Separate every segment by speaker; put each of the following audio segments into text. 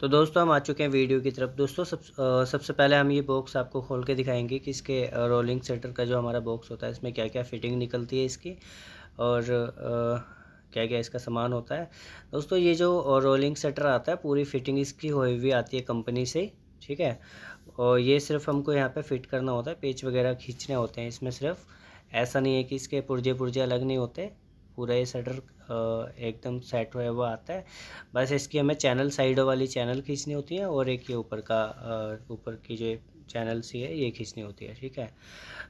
Speaker 1: तो दोस्तों हम आ चुके हैं वीडियो की तरफ दोस्तों सब सबसे पहले हम ये बॉक्स आपको खोल के दिखाएंगे कि इसके रोलिंग सेटर का जो हमारा बॉक्स होता है इसमें क्या क्या फिटिंग निकलती है इसकी और आ, क्या क्या इसका सामान होता है दोस्तों ये जो रोलिंग सेटर आता है पूरी फिटिंग इसकी हुई हुई आती है कंपनी से ठीक है और ये सिर्फ हमको यहाँ पर फिट करना होता है पेच वगैरह खींचने होते हैं इसमें सिर्फ ऐसा नहीं है कि इसके पुर्जे पुर्जे अलग नहीं होते पूरा ये सेटर एकदम सेट हुआ वो आता है बस इसकी हमें चैनल साइडों वाली चैनल खींचनी होती है और एक ये ऊपर का ऊपर की जो चैनल सी है ये खींचनी होती है ठीक है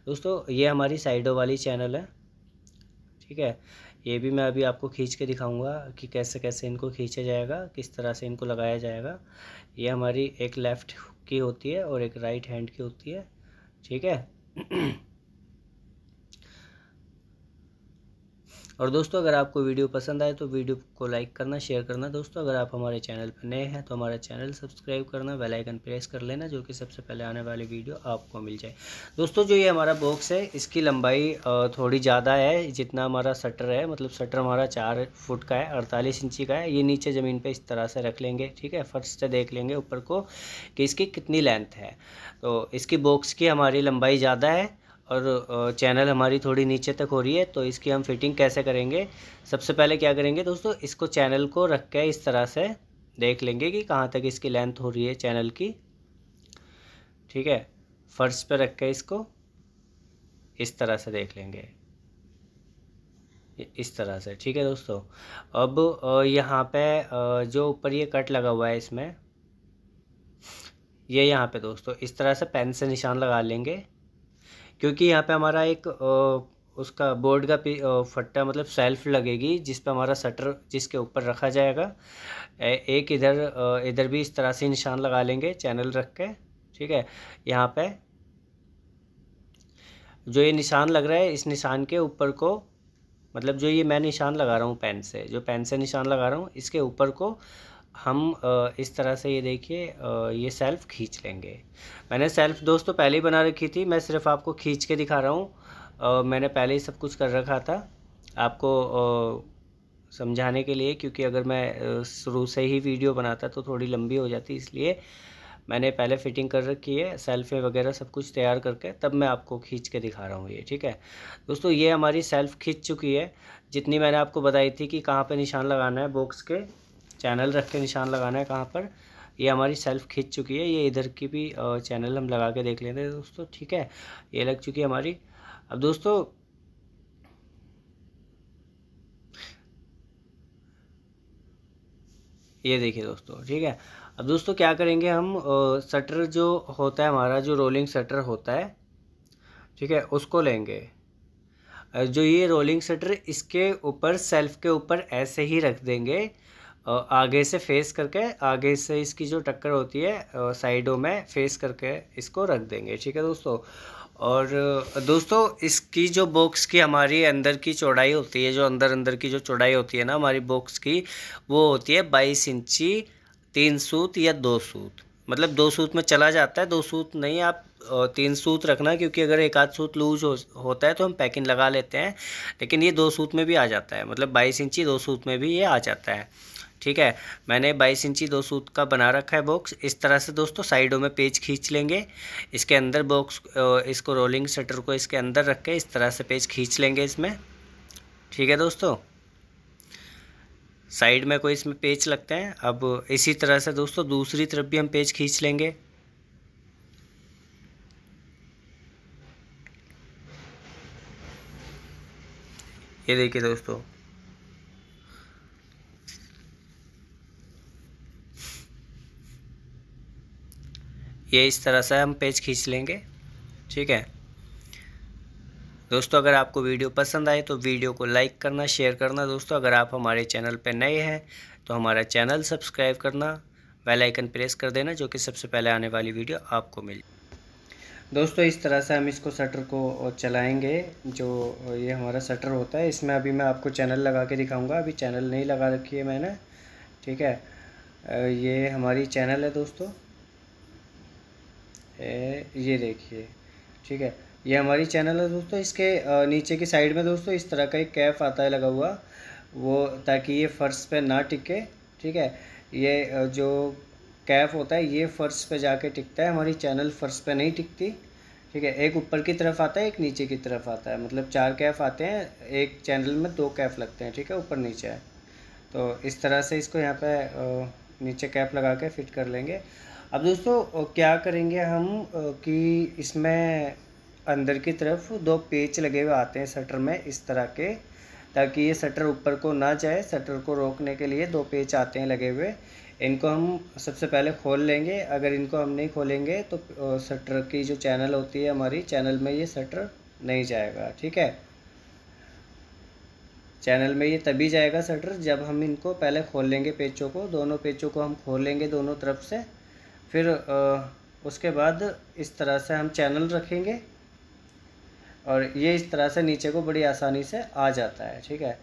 Speaker 1: दोस्तों ये हमारी साइडों वाली चैनल है ठीक है ये भी मैं अभी आपको खींच के दिखाऊंगा कि कैसे कैसे इनको खींचा जाएगा किस तरह से इनको लगाया जाएगा ये हमारी एक लेफ़्ट की होती है और एक राइट हैंड की होती है ठीक है और दोस्तों अगर आपको वीडियो पसंद आए तो वीडियो को लाइक करना शेयर करना दोस्तों अगर आप हमारे चैनल पर नए हैं तो हमारा चैनल सब्सक्राइब करना बेल आइकन प्रेस कर लेना जो कि सबसे पहले आने वाली वीडियो आपको मिल जाए दोस्तों जो ये हमारा बॉक्स है इसकी लंबाई थोड़ी ज़्यादा है जितना हमारा शटर है मतलब शटर हमारा चार फुट का है अड़तालीस इंची का है ये नीचे ज़मीन पर इस तरह से रख लेंगे ठीक है फर्श से देख लेंगे ऊपर को कि इसकी कितनी लेंथ है तो इसकी बॉक्स की हमारी लंबाई ज़्यादा है और चैनल हमारी थोड़ी नीचे तक हो रही है तो इसकी हम फिटिंग कैसे करेंगे सबसे पहले क्या करेंगे दोस्तों इसको चैनल को रख के इस तरह से देख लेंगे कि कहाँ तक इसकी लेंथ हो रही है चैनल की ठीक है फर्श पे रख के इसको इस तरह से देख लेंगे इस तरह से ठीक है दोस्तों अब यहाँ पे जो ऊपर ये कट लगा हुआ है इसमें ये यहाँ पे दोस्तों इस तरह से पेन से निशान लगा लेंगे क्योंकि यहाँ पे हमारा एक उसका बोर्ड का फट्टा मतलब सेल्फ लगेगी जिस पे हमारा शटर जिसके ऊपर रखा जाएगा एक इधर इधर भी इस तरह से निशान लगा लेंगे चैनल रख के ठीक है यहाँ पे जो ये निशान लग रहा है इस निशान के ऊपर को मतलब जो ये मैं निशान लगा रहा हूँ पेन से जो पेन से निशान लगा रहा हूँ इसके ऊपर को हम इस तरह से ये देखिए ये सेल्फ खींच लेंगे मैंने सेल्फ दोस्तों तो पहले ही बना रखी थी मैं सिर्फ आपको खींच के दिखा रहा हूँ मैंने पहले ही सब कुछ कर रखा था आपको समझाने के लिए क्योंकि अगर मैं शुरू से ही वीडियो बनाता तो थोड़ी लंबी हो जाती इसलिए मैंने पहले फिटिंग कर रखी है सेल्फें वगैरह सब कुछ तैयार करके तब मैं आपको खींच के दिखा रहा हूँ ये ठीक है दोस्तों ये हमारी सेल्फ खींच चुकी है जितनी मैंने आपको बताई थी कि कहाँ पे निशान लगाना है बॉक्स के चैनल रख के निशान लगाना है कहाँ पर ये हमारी सेल्फ खींच चुकी है ये इधर की भी चैनल हम लगा के देख लेते हैं दोस्तों ठीक है ये लग चुकी है हमारी अब दोस्तों ये देखिए दोस्तों ठीक है अब दोस्तों क्या करेंगे हम शटर सटर जो होता है हमारा जो रोलिंग सटर होता है ठीक है उसको लेंगे जो ये रोलिंग शटर इसके ऊपर सेल्फ के ऊपर ऐसे ही रख देंगे आगे से फेस करके आगे से इसकी जो टक्कर होती है साइडों में फेस करके इसको रख देंगे ठीक है दोस्तों और दोस्तों इसकी जो बॉक्स की हमारी अंदर की चौड़ाई होती है जो अंदर अंदर की जो चौड़ाई होती है ना हमारी बॉक्स की वो होती है बाईस इंची तीन सूत या दो सूत मतलब दो सूत में चला जाता है दो सूत नहीं आप तीन सूत रखना क्योंकि अगर एक आध सूत लूज हो, होता है तो हम पैकिंग लगा लेते हैं लेकिन ये दो सूत में भी आ जाता है मतलब बाईस इंची दो सूत में भी ये आ जाता है ठीक है मैंने बाईस इंची दो सूत का बना रखा है बॉक्स इस तरह से दोस्तों साइडों में पेज खींच लेंगे इसके अंदर बॉक्स इसको रोलिंग शटर को इसके अंदर रख के इस तरह से पेज खींच लेंगे इसमें ठीक है दोस्तों साइड में कोई इसमें पेज लगते हैं अब इसी तरह से दोस्तों दूसरी तरफ भी हम पेज खींच लेंगे ये देखिए दोस्तों ये इस तरह से हम पेज खींच लेंगे ठीक है दोस्तों अगर आपको वीडियो पसंद आए तो वीडियो को लाइक करना शेयर करना दोस्तों अगर आप हमारे चैनल पर नए हैं तो हमारा चैनल सब्सक्राइब करना बेल आइकन प्रेस कर देना जो कि सबसे पहले आने वाली वीडियो आपको मिले दोस्तों इस तरह से हम इसको शटर को चलाएंगे जो ये हमारा शटर होता है इसमें अभी मैं आपको चैनल लगा के दिखाऊंगा अभी चैनल नहीं लगा रखी है मैंने ठीक है ये हमारी चैनल है दोस्तों ये देखिए ठीक है ये हमारी चैनल है दोस्तों इसके नीचे की साइड में दोस्तों इस तरह का एक कैफ आता है लगा हुआ वो ताकि ये फ़र्श पे ना टिके ठीक है ये जो कैफ होता है ये फ़र्श पे जाके टिकता है हमारी चैनल फ़र्श पे नहीं टिकती ठीक है एक ऊपर की तरफ आता है एक नीचे की तरफ आता है मतलब चार कैफ आते हैं एक चैनल में दो कैफ लगते हैं ठीक है ऊपर नीचे है तो इस तरह से इसको यहाँ पर नीचे कैप लगा के फिट कर लेंगे अब दोस्तों क्या करेंगे हम कि इसमें अंदर की तरफ दो पेच लगे हुए आते हैं शटर में इस तरह के ताकि ये शटर ऊपर को ना जाए शटर को रोकने के लिए दो पेच आते हैं लगे हुए इनको हम सबसे पहले खोल लेंगे अगर इनको हम नहीं खोलेंगे तो शटर की जो चैनल होती है हमारी चैनल में ये शटर नहीं जाएगा ठीक है चैनल में ये तभी जाएगा शटर जब हम इनको पहले खोल लेंगे पेचों को दोनों पेचों को हम खोल लेंगे दोनों तरफ से फिर उसके बाद इस तरह से हम चैनल रखेंगे और ये इस तरह से नीचे को बड़ी आसानी से आ जाता है ठीक है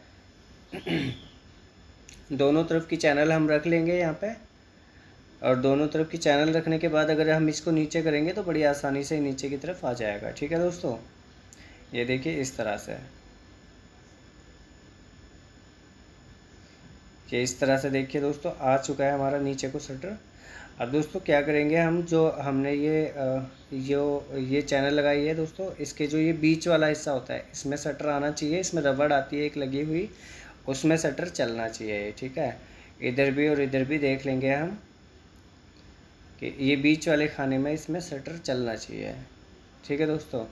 Speaker 1: दोनों तरफ की चैनल हम रख लेंगे यहाँ पे और दोनों तरफ की चैनल रखने के बाद अगर हम इसको नीचे करेंगे तो बड़ी आसानी से नीचे की तरफ आ जाएगा ठीक है दोस्तों ये देखिए इस तरह से ये इस तरह से देखिए दोस्तों आ चुका है हमारा नीचे को शटर अब दोस्तों क्या करेंगे हम जो हमने ये जो ये चैनल लगाई है दोस्तों इसके जो ये बीच वाला हिस्सा होता है इसमें सटर आना चाहिए इसमें रबड़ आती है एक लगी हुई उसमें सटर चलना चाहिए ठीक है इधर भी और इधर भी देख लेंगे हम कि ये बीच वाले खाने में इसमें सटर चलना चाहिए ठीक है दोस्तों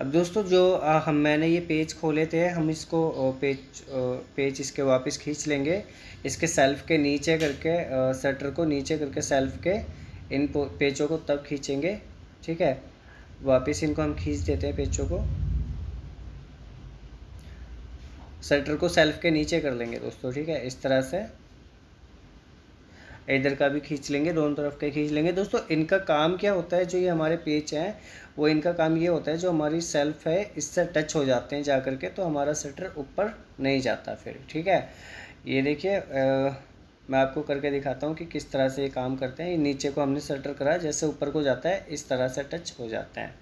Speaker 1: अब दोस्तों जो हम मैंने ये पेज खोले थे हम इसको पेज पेज इसके वापस खींच लेंगे इसके सेल्फ के नीचे करके सेटर सटर को नीचे करके सेल्फ के इन पेजों को तब खींचेंगे ठीक है वापस इनको हम खींच देते हैं पेजों को सटर को सेल्फ के नीचे कर लेंगे दोस्तों ठीक है इस तरह से इधर का भी खींच लेंगे दोनों तरफ का खींच लेंगे दोस्तों इनका काम क्या होता है जो ये हमारे पेज हैं वो इनका काम ये होता है जो हमारी सेल्फ है इससे टच हो जाते हैं जा के तो हमारा शटर ऊपर नहीं जाता फिर ठीक है ये देखिए मैं आपको करके दिखाता हूँ कि किस तरह से ये काम करते हैं नीचे को हमने शटर करा जैसे ऊपर को जाता है इस तरह से टच हो जाते हैं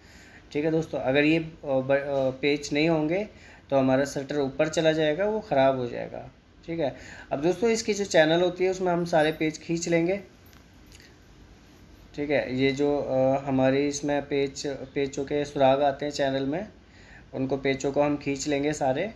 Speaker 1: ठीक है दोस्तों अगर ये पेच नहीं होंगे तो हमारा शटर ऊपर चला जाएगा वो ख़राब हो जाएगा ठीक है अब दोस्तों इसकी जो चैनल होती है उसमें हम सारे पेज खींच लेंगे ठीक है ये जो आ, हमारी इसमें पेज पेजों के सुराग आते हैं चैनल में उनको पेजों को हम खींच लेंगे सारे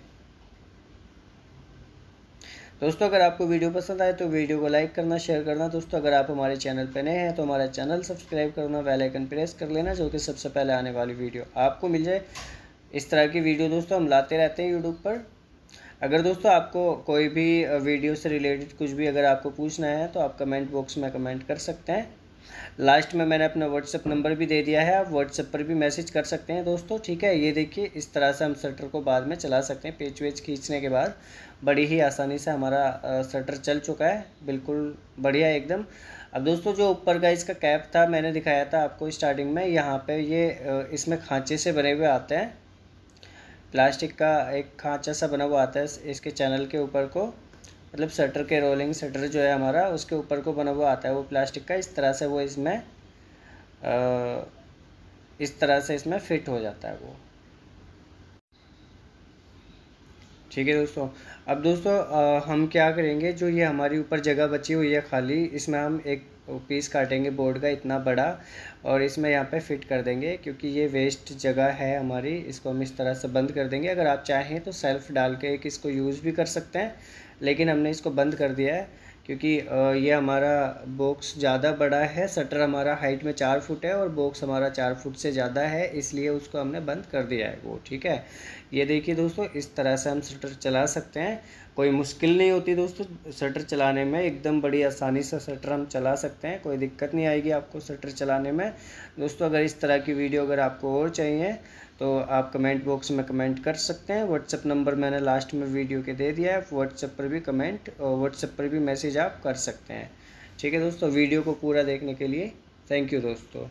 Speaker 1: दोस्तों अगर आपको वीडियो पसंद आए तो वीडियो को लाइक करना शेयर करना दोस्तों अगर आप हमारे चैनल पर नए हैं तो हमारा चैनल सब्सक्राइब करना बेल आइकन प्रेस कर लेना जो कि सबसे पहले आने वाली वीडियो आपको मिल जाए इस तरह की वीडियो दोस्तों हम लाते रहते हैं यूट्यूब पर अगर दोस्तों आपको कोई भी वीडियो से रिलेटेड कुछ भी अगर आपको पूछना है तो आप कमेंट बॉक्स में कमेंट कर सकते हैं लास्ट में मैंने अपना व्हाट्सएप नंबर भी दे दिया है आप व्हाट्सएप पर भी मैसेज कर सकते हैं दोस्तों ठीक है ये देखिए इस तरह से हम शटर को बाद में चला सकते हैं पेच वेच खींचने के बाद बड़ी ही आसानी से हमारा शटर चल चुका है बिल्कुल बढ़िया एकदम अब दोस्तों जो ऊपर का इसका कैप था मैंने दिखाया था आपको स्टार्टिंग में यहाँ पर ये इसमें खांचे से बने हुए आते हैं प्लास्टिक का एक खांचा सा बना हुआ आता है इसके चैनल के ऊपर को मतलब शटर के रोलिंग शटर जो है हमारा उसके ऊपर को बना हुआ आता है वो प्लास्टिक का इस तरह से वो इसमें इस तरह से इसमें फिट हो जाता है वो ठीक है दोस्तों अब दोस्तों आ, हम क्या करेंगे जो ये हमारी ऊपर जगह बची हुई है खाली इसमें हम एक पीस काटेंगे बोर्ड का इतना बड़ा और इसमें यहाँ पे फिट कर देंगे क्योंकि ये वेस्ट जगह है हमारी इसको हम इस तरह से बंद कर देंगे अगर आप चाहें तो सेल्फ़ डाल के एक इसको यूज़ भी कर सकते हैं लेकिन हमने इसको बंद कर दिया है क्योंकि ये हमारा बॉक्स ज़्यादा बड़ा है सटर हमारा हाइट में चार फुट है और बॉक्स हमारा चार फुट से ज़्यादा है इसलिए उसको हमने बंद कर दिया है वो ठीक है ये देखिए दोस्तों इस तरह से हम सटर चला सकते हैं कोई मुश्किल नहीं होती दोस्तों सटर चलाने में एकदम बड़ी आसानी से सटर हम चला सकते हैं कोई दिक्कत नहीं आएगी आपको सटर चलाने में दोस्तों अगर इस तरह की वीडियो अगर आपको और चाहिए तो आप कमेंट बॉक्स में कमेंट कर सकते हैं व्हाट्सएप नंबर मैंने लास्ट में वीडियो के दे दिया है व्हाट्सएप पर भी कमेंट और व्हाट्सएप पर भी मैसेज आप कर सकते हैं ठीक है दोस्तों वीडियो को पूरा देखने के लिए थैंक यू दोस्तों